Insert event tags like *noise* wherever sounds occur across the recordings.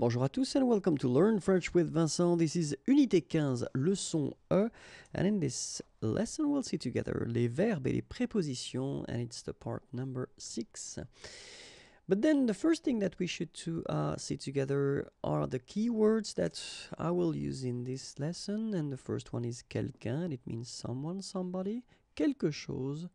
Bonjour à tous and welcome to Learn French with Vincent. This is Unité 15, leçon E. And in this lesson we'll see together les verbes et les prépositions and it's the part number 6. But then the first thing that we should to, uh, see together are the keywords that I will use in this lesson. And the first one is quelqu'un, it means someone, somebody. Quelque chose,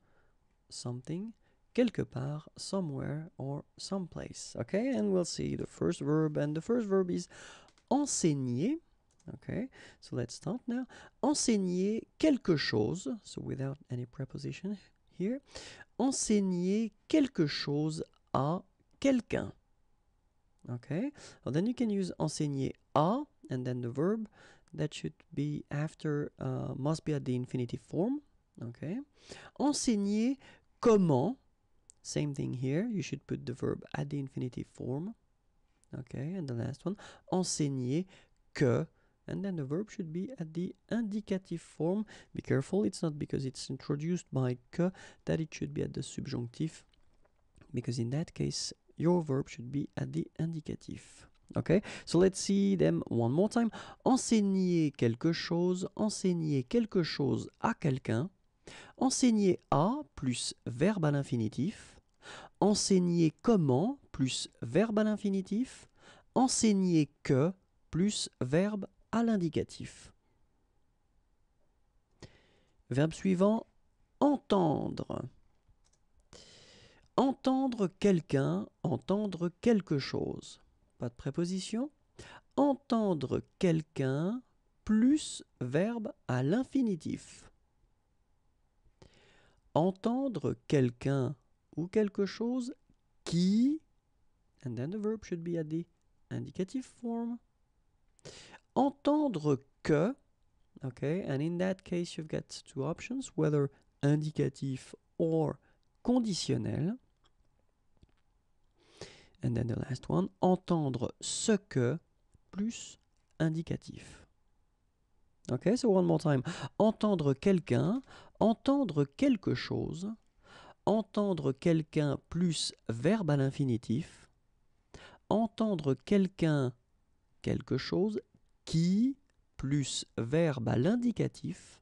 something. quelque part, somewhere or someplace. Okay, and we'll see the first verb, and the first verb is enseigner. Okay, so let's start now. Enseigner quelque chose, so without any preposition here. Enseigner quelque chose à quelqu'un. Okay, then you can use enseigner à, and then the verb that should be after, uh, must be at the infinitive form. Okay, enseigner comment Same thing here, you should put the verb at the infinitive form. Okay, and the last one, enseigner que, and then the verb should be at the indicative form. Be careful, it's not because it's introduced by que that it should be at the subjunctive, because in that case, your verb should be at the indicative. Okay, so let's see them one more time. Enseigner quelque chose, enseigner quelque chose à quelqu'un. enseigner à plus verbe à l'infinitif, enseigner comment plus verbe à l'infinitif, enseigner que plus verbe à l'indicatif. Verbe suivant, entendre. Entendre quelqu'un, entendre quelque chose. Pas de préposition. Entendre quelqu'un plus verbe à l'infinitif entendre quelqu'un ou quelque chose qui, and then the verb should be at the indicative form, entendre que, okay, and in that case you've got two options, whether indicatif or conditionnel, and then the last one, entendre ce que plus indicatif. Ok, so one more time. Entendre quelqu'un, entendre quelque chose, entendre quelqu'un plus verbe à l'infinitif, entendre quelqu'un, quelque chose, qui plus verbe à l'indicatif,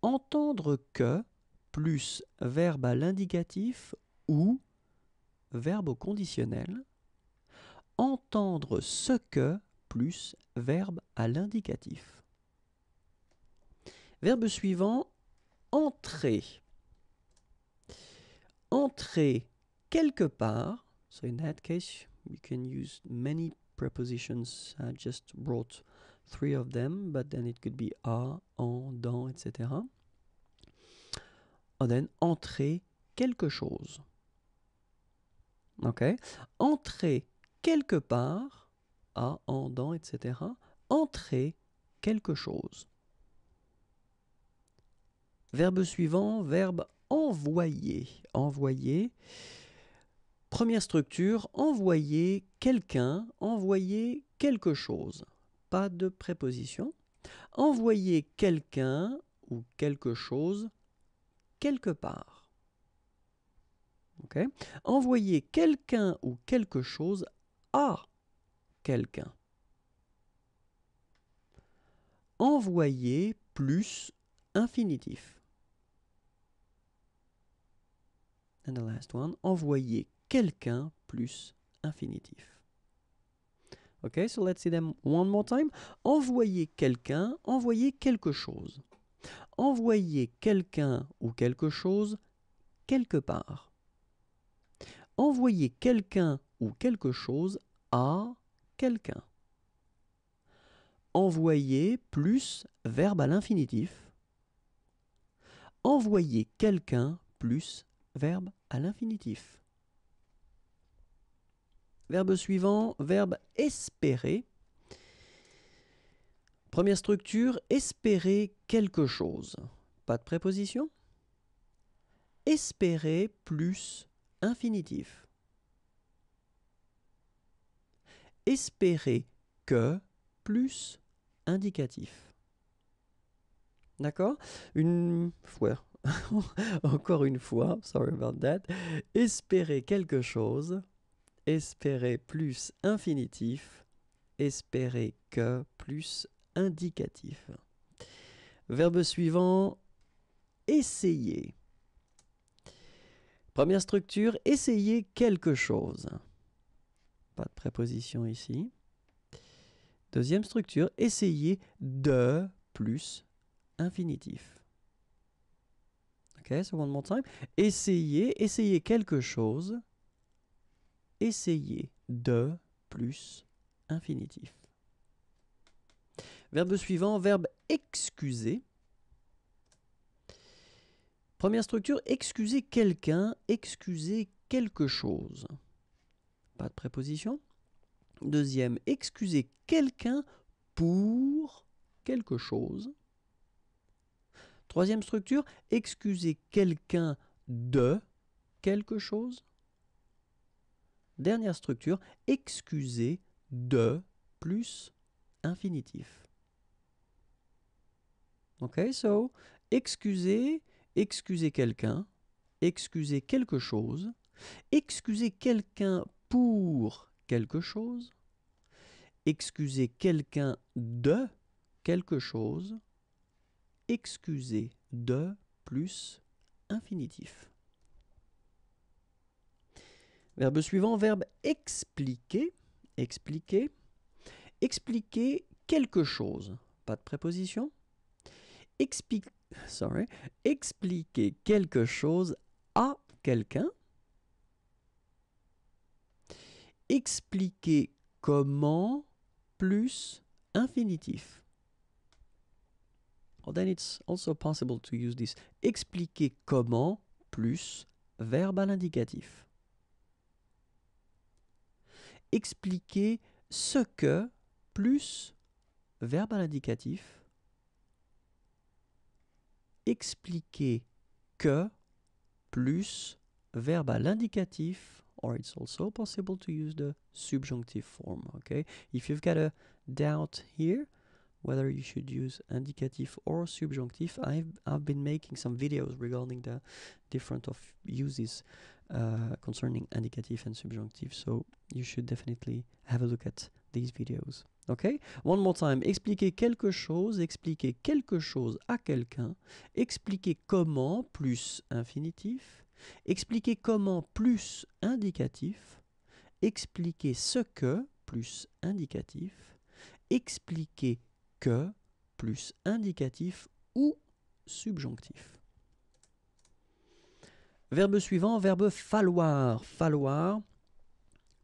entendre que plus verbe à l'indicatif ou verbe au conditionnel, entendre ce que plus verbe à l'indicatif. Verbe suivant, entrer. Entrer quelque part. So in that case, you can use many prepositions. I just brought three of them, but then it could be à, en, dans, etc. And then entrer quelque chose. OK Entrer quelque part, à, en, dans, etc. Entrer quelque chose. Verbe suivant, verbe envoyer. Envoyer. Première structure, envoyer quelqu'un, envoyer quelque chose. Pas de préposition. Envoyer quelqu'un ou quelque chose quelque part. Envoyer quelqu'un ou quelque chose à quelqu'un. Envoyer plus infinitif. And the last one, envoyer quelqu'un plus infinitif. Okay, so let's see them one more time. Envoyer quelqu'un, envoyer quelque chose. Envoyer quelqu'un ou quelque chose quelque part. Envoyer quelqu'un ou quelque chose à quelqu'un. Envoyer plus verbe à l'infinitif. Envoyer quelqu'un plus verbe à l'infinitif. Verbe suivant, verbe espérer. Première structure, espérer quelque chose. Pas de préposition. Espérer plus infinitif. Espérer que plus indicatif. D'accord Une fois, *laughs* encore une fois, sorry about that, espérer quelque chose, espérer plus infinitif, espérer que plus indicatif. Verbe suivant, essayer. Première structure, essayer quelque chose. Pas de préposition ici. Deuxième structure, essayer de plus infinitif. Essayer, One Essayez, quelque chose. essayer, de plus infinitif. Verbe suivant, verbe excuser. Première structure, excuser quelqu'un, excuser quelque chose. Pas de préposition. Deuxième, excuser quelqu'un pour quelque chose. Troisième structure, excuser quelqu'un de quelque chose. Dernière structure, excuser de plus infinitif. Ok, so, excuser, excuser quelqu'un, excuser quelque chose, excuser quelqu'un pour quelque chose, excuser quelqu'un de quelque chose, excuser de plus infinitif. Verbe suivant, verbe expliquer. Expliquer. Expliquer quelque chose. Pas de préposition. expliquer quelque chose à quelqu'un. Expliquer comment plus infinitif. Well, then it's also possible to use this expliquer comment plus verbe à l'indicatif. Expliquer ce que plus verbe à l'indicatif. Expliquer que plus verbe à l'indicatif or it's also possible to use the subjunctive form okay if you've got a doubt here whether you should use indicative or subjunctive. I've, I've been making some videos regarding the different of uses uh, concerning indicative and subjunctive, so you should definitely have a look at these videos. Okay? One more time. Expliquer quelque chose, expliquer quelque chose à quelqu'un, expliquer comment plus infinitif, expliquer comment plus indicatif, expliquer ce que plus indicatif, expliquer que plus indicatif ou subjonctif. Verbe suivant, verbe falloir. Falloir,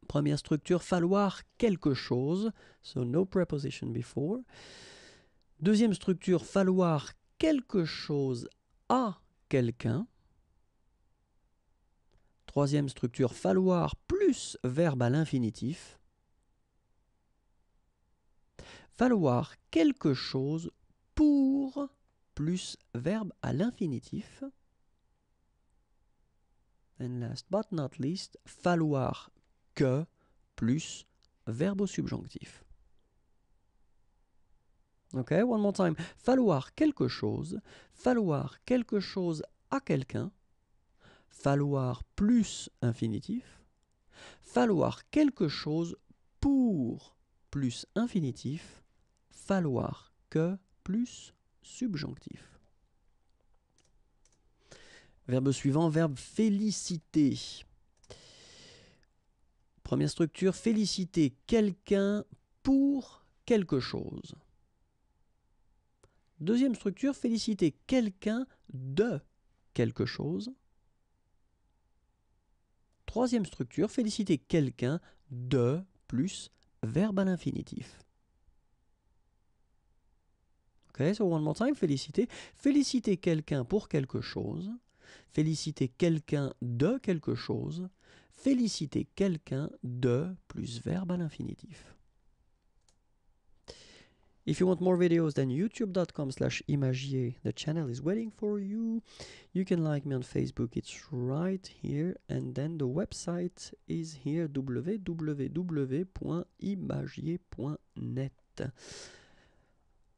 première structure, falloir quelque chose. So no preposition before. Deuxième structure, falloir quelque chose à quelqu'un. Troisième structure, falloir plus verbe à l'infinitif falloir quelque chose pour plus verbe à l'infinitif. And last but not least, falloir que plus verbe au subjonctif. Ok, one more time. Falloir quelque chose, falloir quelque chose à quelqu'un, falloir plus infinitif, falloir quelque chose pour plus infinitif, falloir que plus subjonctif. Verbe suivant, verbe féliciter. Première structure, féliciter quelqu'un pour quelque chose. Deuxième structure, féliciter quelqu'un de quelque chose. Troisième structure, féliciter quelqu'un de plus verbe à l'infinitif. Okay, so one more time, féliciter. Féliciter quelqu'un pour quelque chose. Féliciter quelqu'un de quelque chose. Féliciter quelqu'un de plus verbe à l'infinitif. If you want more videos then youtube.com slash imagier, the channel is waiting for you. You can like me on Facebook, it's right here. And then the website is here, www.imagier.net.